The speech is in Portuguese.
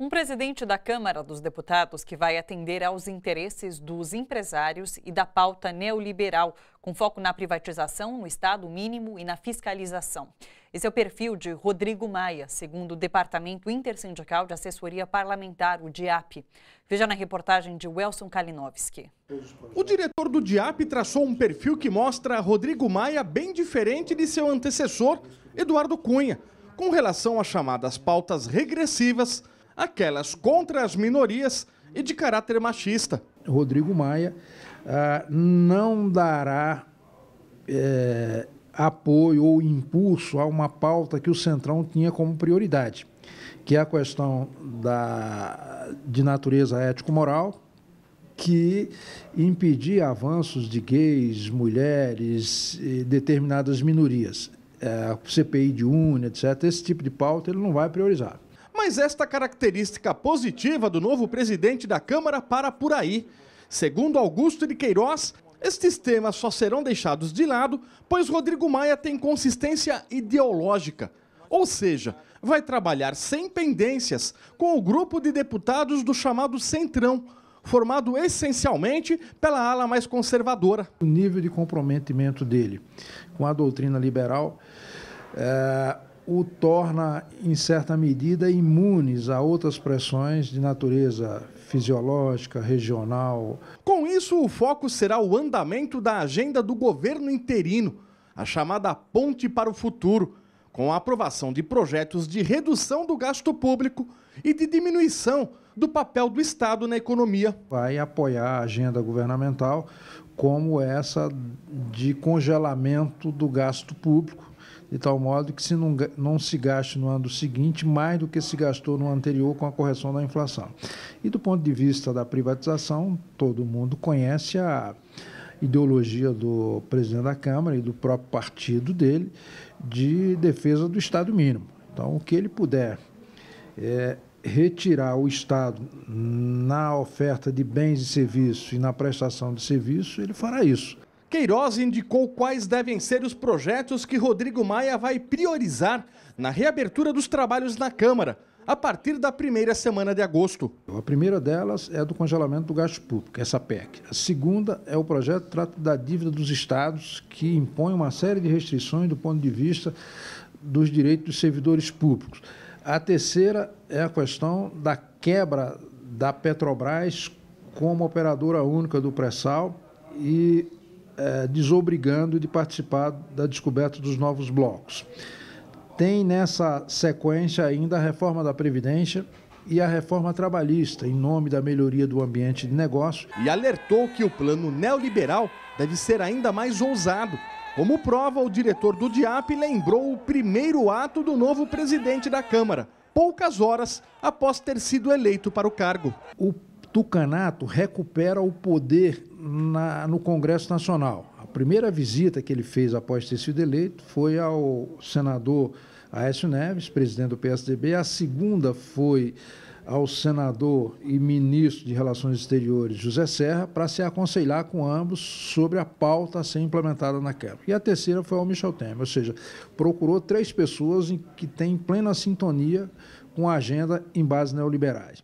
Um presidente da Câmara dos Deputados que vai atender aos interesses dos empresários e da pauta neoliberal, com foco na privatização, no Estado mínimo e na fiscalização. Esse é o perfil de Rodrigo Maia, segundo o Departamento Intersindical de Assessoria Parlamentar, o DIAP. Veja na reportagem de Welson Kalinowski. O diretor do DIAP traçou um perfil que mostra Rodrigo Maia bem diferente de seu antecessor, Eduardo Cunha, com relação às chamadas pautas regressivas aquelas contra as minorias e de caráter machista. Rodrigo Maia ah, não dará é, apoio ou impulso a uma pauta que o Centrão tinha como prioridade, que é a questão da, de natureza ético-moral, que impedia avanços de gays, mulheres e determinadas minorias. É, eh, CPI de UNE, etc., esse tipo de pauta ele não vai priorizar. Mas esta característica positiva do novo presidente da Câmara para por aí. Segundo Augusto de Queiroz, estes temas só serão deixados de lado, pois Rodrigo Maia tem consistência ideológica. Ou seja, vai trabalhar sem pendências com o grupo de deputados do chamado Centrão, formado essencialmente pela ala mais conservadora. O nível de comprometimento dele com a doutrina liberal é, o torna, em certa medida, imunes a outras pressões de natureza fisiológica, regional. Com isso, o foco será o andamento da agenda do governo interino, a chamada Ponte para o Futuro, com a aprovação de projetos de redução do gasto público e de diminuição do papel do Estado na economia. Vai apoiar a agenda governamental como essa de congelamento do gasto público de tal modo que se não, não se gaste no ano seguinte mais do que se gastou no anterior com a correção da inflação. E do ponto de vista da privatização, todo mundo conhece a ideologia do presidente da Câmara e do próprio partido dele de defesa do Estado mínimo. Então, o que ele puder é, retirar o Estado na oferta de bens e serviços e na prestação de serviço, ele fará isso. Queiroz indicou quais devem ser os projetos que Rodrigo Maia vai priorizar na reabertura dos trabalhos na Câmara, a partir da primeira semana de agosto. A primeira delas é do congelamento do gasto público, essa PEC. A segunda é o projeto que trata da dívida dos estados, que impõe uma série de restrições do ponto de vista dos direitos dos servidores públicos. A terceira é a questão da quebra da Petrobras como operadora única do pré-sal e é, desobrigando de participar da descoberta dos novos blocos. Tem nessa sequência ainda a reforma da Previdência, e a reforma trabalhista em nome da melhoria do ambiente de negócio. E alertou que o plano neoliberal deve ser ainda mais ousado. Como prova, o diretor do DIAP lembrou o primeiro ato do novo presidente da Câmara, poucas horas após ter sido eleito para o cargo. O Tucanato recupera o poder na, no Congresso Nacional. A primeira visita que ele fez após ter sido eleito foi ao senador Aécio Neves, presidente do PSDB. A segunda foi ao senador e ministro de Relações Exteriores, José Serra, para se aconselhar com ambos sobre a pauta a ser implementada na Câmara. E a terceira foi ao Michel Temer, ou seja, procurou três pessoas que têm plena sintonia com a agenda em bases neoliberais.